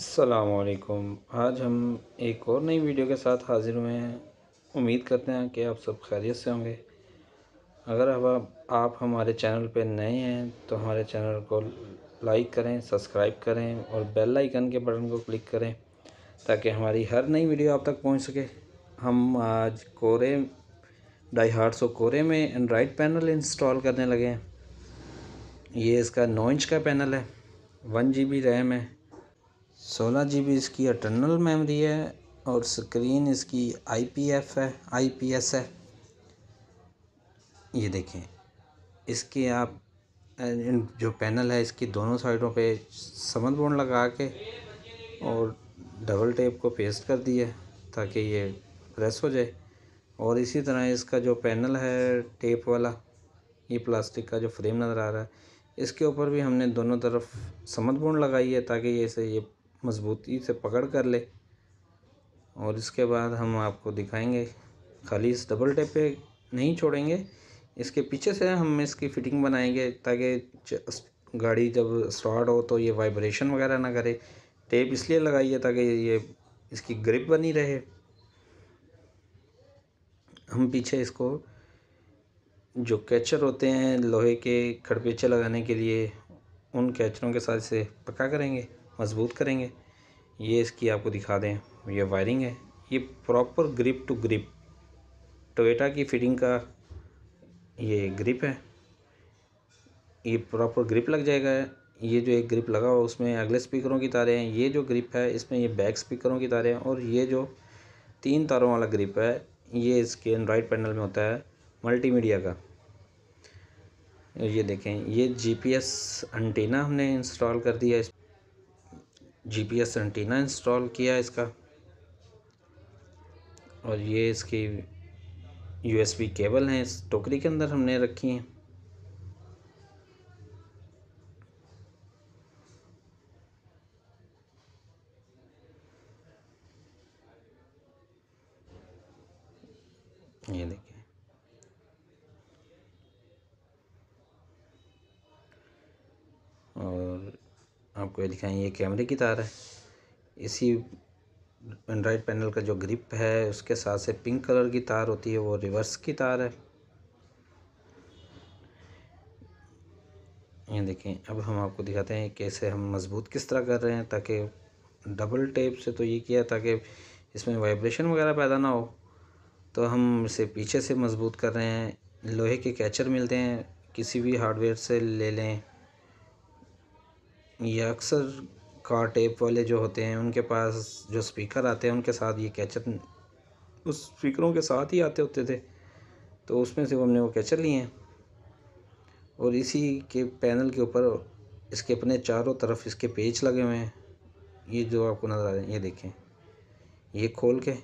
असलकुम आज हम एक और नई वीडियो के साथ हाज़िर हुए हैं उम्मीद करते हैं कि आप सब खैरियत से होंगे अगर अब आप, आप हमारे चैनल पर नए हैं तो हमारे चैनल को लाइक करें सब्सक्राइब करें और बेल आइकन के बटन को क्लिक करें ताकि हमारी हर नई वीडियो आप तक पहुंच सके हम आज कोरे डाई हार्ट सो कोरे में एंड्राइड पैनल इंस्टॉल करने लगे हैं ये इसका नौ इंच का पैनल है वन जी बी रैम है सोलह जी बी इसकी इंटरनल मेमोरी है और स्क्रीन इसकी आई पी एफ है आई पी एस है ये देखें इसके आप जो पैनल है इसकी दोनों साइडों पे समन बोर्ड लगा के और डबल टेप को पेस्ट कर दिया ताकि ये प्रेस हो जाए और इसी तरह इसका जो पैनल है टेप वाला ये प्लास्टिक का जो फ्रेम नज़र आ रहा है इसके ऊपर भी हमने दोनों तरफ समत बोर्ड लगाई है ताकि ये से ये मज़बूती से पकड़ कर ले और इसके बाद हम आपको दिखाएंगे खाली इस डबल टेप पे नहीं छोड़ेंगे इसके पीछे से हम इसकी फ़िटिंग बनाएंगे ताकि गाड़ी जब स्टार्ट हो तो ये वाइब्रेशन वगैरह ना करे टेप इसलिए लगाइए ताकि ये इसकी ग्रिप बनी रहे हम पीछे इसको जो कैचर होते हैं लोहे के खड़पेचे लगाने के लिए उन कैचरों के साथ से पक्का करेंगे मजबूत करेंगे ये इसकी आपको दिखा दें ये वायरिंग है ये proper grip to grip Toyota की फिटिंग का ये ग्रिप है ये प्रॉपर ग्रिप लग जाएगा ये जो एक ग्रिप लगा हुआ उसमें अगले स्पीकरों की तारें हैं ये जो ग्रिप है इसमें ये बैक स्पीकरों की तारें हैं और ये जो तीन तारों वाला ग्रिप है ये इसके एंड्रॉइड पैनल में होता है मल्टीमीडिया का ये देखें ये जीपीएस एंटीना हमने इंस्टॉल कर दिया इस जीपीएस एंटीना इंस्टॉल किया इसका और ये इसकी यूएसबी केबल हैं इस टोकरी के अंदर हमने रखी हैं ये देखिए आपको ये दिखाएं ये कैमरे की तार है इसी एंड्राइड पैनल का जो ग्रिप है उसके साथ से पिंक कलर की तार होती है वो रिवर्स की तार है ये देखें अब हम आपको दिखाते हैं कैसे हम मजबूत किस तरह कर रहे हैं ताकि डबल टेप से तो ये किया ताकि इसमें वाइब्रेशन वगैरह पैदा ना हो तो हम इसे पीछे से मजबूत कर रहे हैं लोहे के कैचर मिलते हैं किसी भी हार्डवेयर से ले लें ये अक्सर कार टेप वाले जो होते हैं उनके पास जो स्पीकर आते हैं उनके साथ ये कैचर उस स्पीकरों के साथ ही आते होते थे तो उसमें से हमने वो कैचर लिए हैं और इसी के पैनल के ऊपर इसके अपने चारों तरफ इसके पेज लगे हुए हैं ये जो आपको नज़र आ रहे हैं ये देखें ये खोल के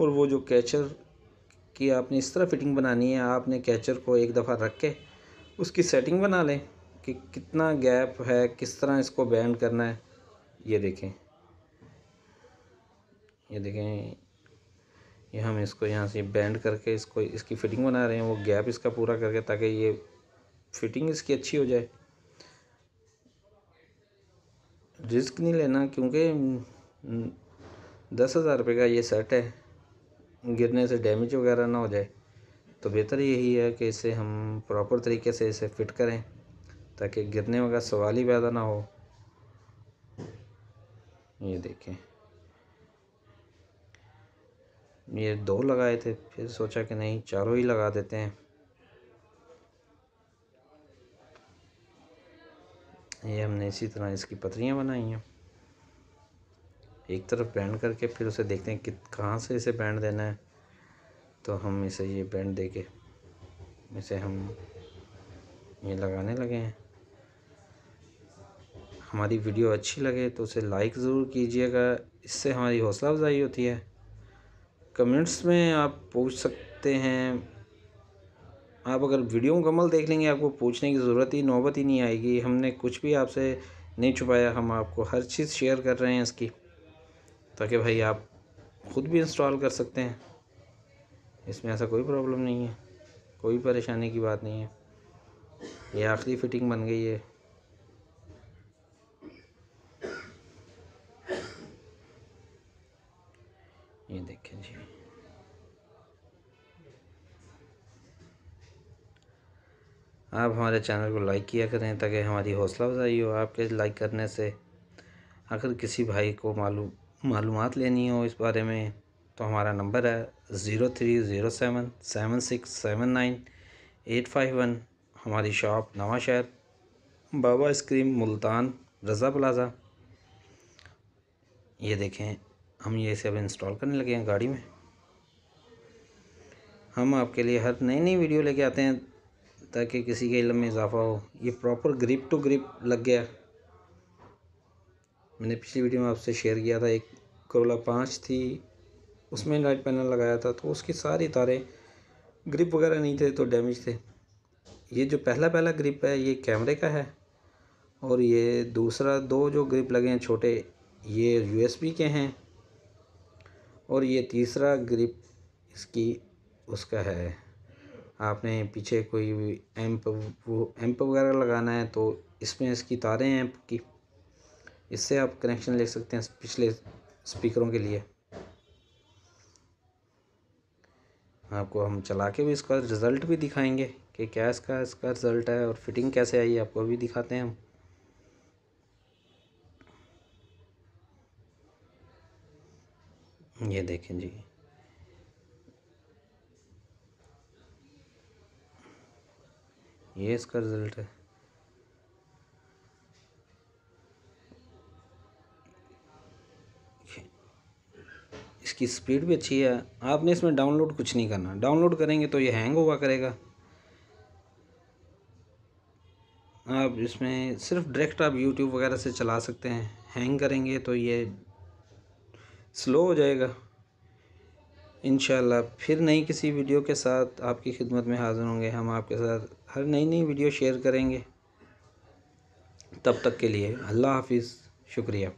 और वो जो कैचर की आपने इस तरह फिटिंग बनानी है आपने कैचर को एक दफ़ा रख के उसकी सेटिंग बना लें कि कितना गैप है किस तरह इसको बैंड करना है ये देखें ये देखें ये हम इसको यहाँ से बैंड करके इसको इसकी फ़िटिंग बना रहे हैं वो गैप इसका पूरा करके ताकि ये फ़िटिंग इसकी अच्छी हो जाए रिस्क नहीं लेना क्योंकि दस हज़ार रुपये का ये सेट है गिरने से डैमेज वगैरह ना हो जाए तो बेहतर यही है कि इसे हम प्रॉपर तरीके से इसे फ़िट करें ताकि गिरने वगैरह सवाल ही पैदा ना हो ये देखें ये दो लगाए थे फिर सोचा कि नहीं चारों ही लगा देते हैं ये हमने इसी तरह इसकी पतरियाँ बनाई हैं एक तरफ बैंड करके फिर उसे देखते हैं कि कहाँ से इसे बैंड देना है तो हम इसे ये बैंड दे के इसे हम ये लगाने लगे हैं हमारी वीडियो अच्छी लगे तो उसे लाइक ज़रूर कीजिएगा इससे हमारी हौसला अफजाई होती है कमेंट्स में आप पूछ सकते हैं आप अगर वीडियो मुकम्मल देख लेंगे आपको पूछने की ज़रूरत ही नौबत ही नहीं आएगी हमने कुछ भी आपसे नहीं छुपाया हम आपको हर चीज़ शेयर कर रहे हैं इसकी ताकि भाई आप ख़ुद भी इंस्टॉल कर सकते हैं इसमें ऐसा कोई प्रॉब्लम नहीं है कोई परेशानी की बात नहीं है ये आखिरी फिटिंग बन गई है देखें जी आप हमारे चैनल को लाइक किया करें ताकि हमारी हौसला अफजाई हो आपके लाइक करने से अगर किसी भाई को मालूम मालूम लेनी हो इस बारे में तो हमारा नंबर है zero three zero seven seven six seven nine eight five one हमारी shop Nawa Shahar Baba ice cream Multan Raza plaza ये देखें हम ये सब इंस्टॉल करने लगे हैं गाड़ी में हम आपके लिए हर नई नई वीडियो लेके आते हैं ताकि किसी के इलम में इजाफा हो ये प्रॉपर ग्रिप टू ग्रिप लग गया मैंने पिछली वीडियो में आपसे शेयर किया था एक करोला पाँच थी उसमें लाइट पैनल लगाया था तो उसकी सारी तारे ग्रिप वगैरह नहीं थे तो डैमेज थे ये जो पहला पहला ग्रिप है ये कैमरे का है और ये दूसरा दो जो ग्रिप लगे हैं छोटे ये यूएसबी के हैं और ये तीसरा ग्रिप इसकी उसका है आपने पीछे कोई भी एम्प वो एम्प वगैरह लगाना है तो इसमें इसकी तारें हैं एम्प की इससे आप कनेक्शन ले सकते हैं पिछले स्पीकरों के लिए आपको हम चला के भी इसका रिज़ल्ट भी दिखाएंगे कि क्या इसका इसका रिज़ल्ट है और फिटिंग कैसे आई आपको भी दिखाते हैं हम ये देखें जी ये इसका रिज़ल्ट है इसकी स्पीड भी अच्छी है आपने इसमें डाउनलोड कुछ नहीं करना डाउनलोड करेंगे तो ये हैंग हुआ करेगा आप इसमें सिर्फ डायरेक्ट आप यूट्यूब वगैरह से चला सकते हैं हैंग करेंगे तो ये स्लो हो जाएगा इन फिर नई किसी वीडियो के साथ आपकी खिदमत में हाज़िर होंगे हम आपके साथ हर नई नई वीडियो शेयर करेंगे तब तक के लिए अल्लाह हाफिज़ शुक्रिया